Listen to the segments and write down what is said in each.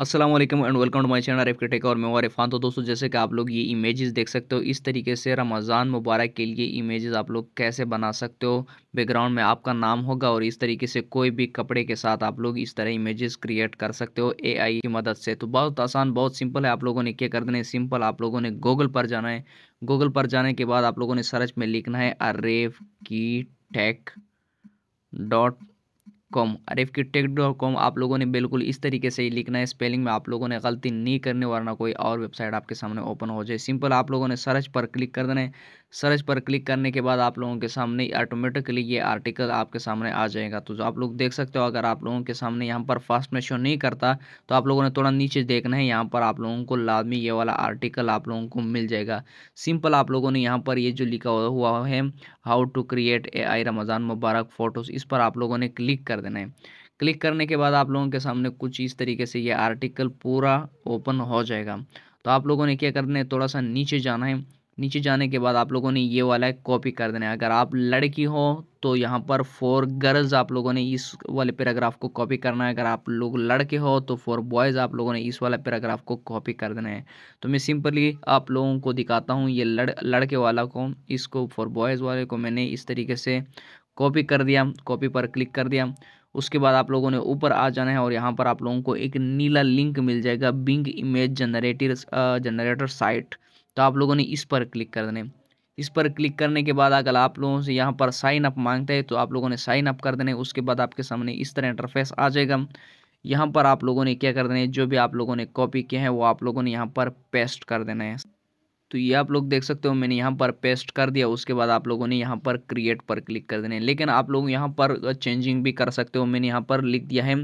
Aslam and welcome to my channel Arif tech और मैं आरिफान तो दोस्तों जैसे कि आप लोग ये इमेजेस देख सकते हो इस तरीके से रमज़ान मुबारक के लिए इमेजेस आप लोग कैसे बना सकते हो बैकग्राउंड में आपका नाम होगा और इस तरीके से कोई भी कपड़े के साथ आप लोग इस तरह इमेजेस क्रिएट कर सकते हो एआई की मदद से तो बहुत आसान बहुत सिंपल है आप लोगों ने क्या कर देना है सिंपल आप लोगों ने गूगल पर जाना है गूगल पर जाने के बाद आप लोगों ने सर्च में लिखना है अरेफ की tech dot com R F की टेक डॉट कॉम आप लोगों ने बिल्कुल इस तरीके से ही लिखना है स्पेलिंग में आप लोगों ने गलती नहीं करने वरना कोई और वेबसाइट आपके सामने ओपन हो जाए सिंपल आप लोगों ने सर्च पर क्लिक कर देना है सर्च पर क्लिक करने के बाद आप लोगों के सामने ऑटोमेटिकली ये आर्टिकल आपके सामने आ जाएगा तो आप लोग देख सकते हो अगर आप लोगों के सामने यहाँ पर फास्ट में शो नहीं करता तो आप लोगों ने थोड़ा नीचे देखना है यहाँ पर आप लोगों को लाजमी ये वाला आर्टिकल आप लोगों को मिल जाएगा सिंपल आप लोगों ने यहाँ पर ये जो लिखा हुआ है how to create A I Ramzan मुबारक फ़ोटोज़ इस पर आप लोगों ने क्लिक कर देना है क्लिक करने के बाद आप लोगों के सामने कुछ इस तरीके से ये आर्टिकल पूरा ओपन हो जाएगा तो आप लोगों ने क्या करना है थोड़ा सा नीचे जाना है नीचे जाने के बाद आप लोगों ने ये वाला कॉपी कर देना है अगर आप लड़की हो तो यहाँ पर फोर गर्ल्स आप लोगों ने इस वाले पैराग्राफ को कॉपी करना है अगर आप लोग लड़के हो तो फोर बॉयज़ आप लोगों ने इस वाला पैराग्राफ को कॉपी कर देना है तो मैं सिंपली आप लोगों को दिखाता हूँ ये लड़ लड़के वाला को इसको फॉर बॉयज़ वाले को मैंने इस तरीके से कॉपी कर दिया कॉपी पर क्लिक कर दिया उसके बाद आप लोगों ने ऊपर आ जाना है और यहाँ पर आप लोगों को एक नीला लिंक मिल जाएगा Bing image generator generator site तो आप लोगों ने इस पर क्लिक कर देने इस पर क्लिक करने के बाद अगर आप लोगों से यहाँ पर साइन अप मांगते हैं तो आप लोगों ने साइन अप कर देने उसके बाद आपके सामने इस तरह इंटरफेस आ जाएगा यहाँ पर आप लोगों ने क्या कर देना है जो भी आप लोगों ने कॉपी किया है वो आप लोगों ने यहाँ पर पेस्ट कर देना है तो ये आप लोग देख सकते हो मैंने यहाँ पर पेस्ट कर दिया उसके बाद आप लोगों ने यहाँ पर क्रिएट पर क्लिक कर देने लेकिन आप लोग यहाँ पर चेंजिंग भी कर सकते हो मैंने यहाँ पर लिख दिया है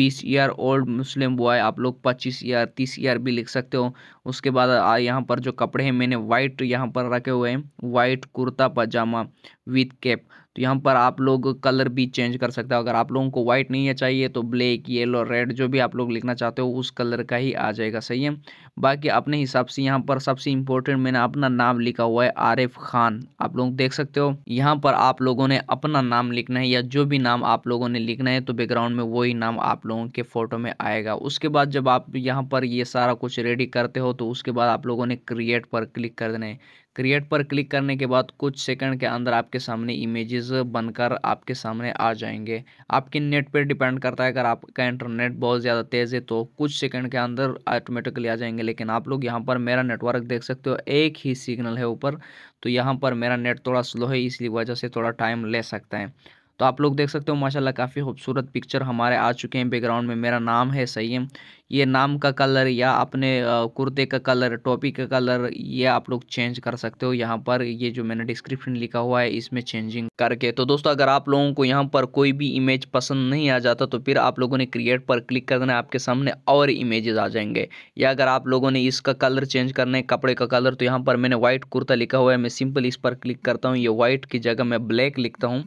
बीस ईयर ओल्ड मुस्लिम बॉय आप लोग पच्चीस ईयर तीस ईयर भी लिख सकते हो उसके बाद यहाँ पर जो कपड़े हैं मैंने वाइट यहाँ पर रखे हुए हैं white kurta pajama with cap यहाँ पर आप लोग कलर भी चेंज कर सकते हो अगर आप लोगों को व्हाइट नहीं है चाहिए तो ब्लैक येलो रेड जो भी आप लोग लिखना चाहते हो उस कलर का ही आ जाएगा सही है बाकी अपने हिसाब से यहाँ पर सबसे इम्पोर्टेंट मैंने अपना नाम लिखा हुआ है आरिफ खान आप लोग देख सकते हो यहाँ पर आप लोगों ने अपना नाम लिखना है या जो भी नाम आप लोगों ने लिखना है तो बैकग्राउंड में वही नाम आप लोगों के फ़ोटो में आएगा उसके बाद जब आप यहाँ पर ये सारा कुछ रेडी करते हो तो उसके बाद आप लोगों ने क्रिएट पर क्लिक कर देना है क्रिएट पर क्लिक करने के बाद कुछ सेकंड के अंदर आपके सामने इमेजेस बनकर आपके सामने आ जाएंगे आपके नेट पे डिपेंड करता है अगर आपका इंटरनेट बहुत ज़्यादा तेज़ है तो कुछ सेकंड के अंदर ऑटोमेटिकली आ जाएंगे लेकिन आप लोग यहाँ पर मेरा नेटवर्क देख सकते हो एक ही सिग्नल है ऊपर तो यहाँ पर मेरा नेट थोड़ा स्लो है इसलिए वजह से थोड़ा टाइम ले सकता है तो आप लोग देख सकते हो माशाल्लाह काफ़ी खूबसूरत पिक्चर हमारे आ चुके हैं बैकग्राउंड में मेरा नाम है सईम ये नाम का कलर या अपने कुर्ते का कलर टोपी का कलर ये आप लोग चेंज कर सकते हो यहाँ पर ये जो मैंने डिस्क्रिप्शन लिखा हुआ है इसमें चेंजिंग करके तो दोस्तों अगर आप लोगों को यहाँ पर कोई भी इमेज पसंद नहीं आ जाता तो फिर आप लोगों ने क्रिएट पर क्लिक कर देना आपके सामने और इमेजेस आ जाएंगे या अगर आप लोगों ने इसका कलर चेंज करना है कपड़े का कलर तो यहाँ पर मैंने वाइट कुर्ता लिखा हुआ है मैं सिंपल इस पर क्लिक करता हूँ ये वाइट की जगह मैं ब्लैक लिखता हूँ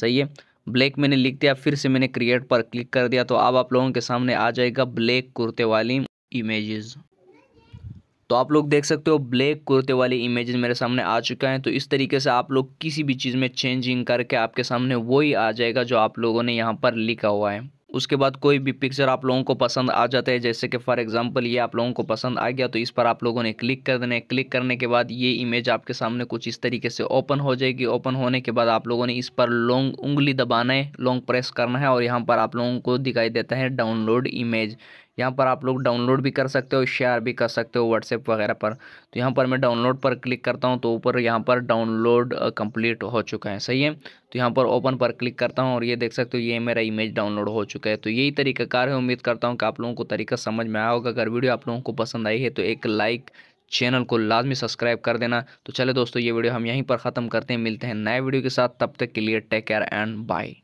सही है ब्लैक मैंने लिख दिया फिर से मैंने क्रिएट पर क्लिक कर दिया तो अब आप लोगों के सामने आ जाएगा ब्लैक कुर्ते वाली इमेजेस तो आप लोग देख सकते हो ब्लैक कुर्ते वाली इमेजेस मेरे सामने आ चुका है तो इस तरीके से आप लोग किसी भी चीज़ में चेंजिंग करके आपके सामने वही आ जाएगा जो आप लोगों ने यहाँ पर लिखा हुआ है उसके बाद कोई भी पिक्चर आप लोगों को पसंद आ जाता है जैसे कि फॉर एग्जांपल ये आप लोगों को पसंद आ गया तो इस पर आप लोगों ने क्लिक कर देना है क्लिक करने के बाद ये इमेज आपके सामने कुछ इस तरीके से ओपन हो जाएगी ओपन होने के बाद आप लोगों ने इस पर लॉन्ग उंगली दबाना है लॉन्ग प्रेस करना है और यहाँ पर आप लोगों को दिखाई देता है डाउनलोड इमेज यहाँ पर आप लोग डाउनलोड भी कर सकते हो शेयर भी कर सकते हो व्हाट्सएप वगैरह पर तो यहाँ पर मैं डाउनलोड पर क्लिक करता हूँ तो ऊपर यहाँ पर डाउनलोड कंप्लीट हो चुका है सही है तो यहाँ पर ओपन पर क्लिक करता हूँ और ये देख सकते हो ये मेरा इमेज डाउनलोड हो चुका है तो यही तरीकाकार है उम्मीद करता हूँ कि आप लोगों को तरीका समझ में आया होगा अगर वीडियो आप लोगों को पसंद आई है तो एक लाइक चैनल को लाजमी सब्सक्राइब कर देना तो चले दोस्तों ये वीडियो हम यहीं पर ख़त्म करते हैं मिलते हैं नए वीडियो के साथ तब तक के लिए टेक केयर एंड बाई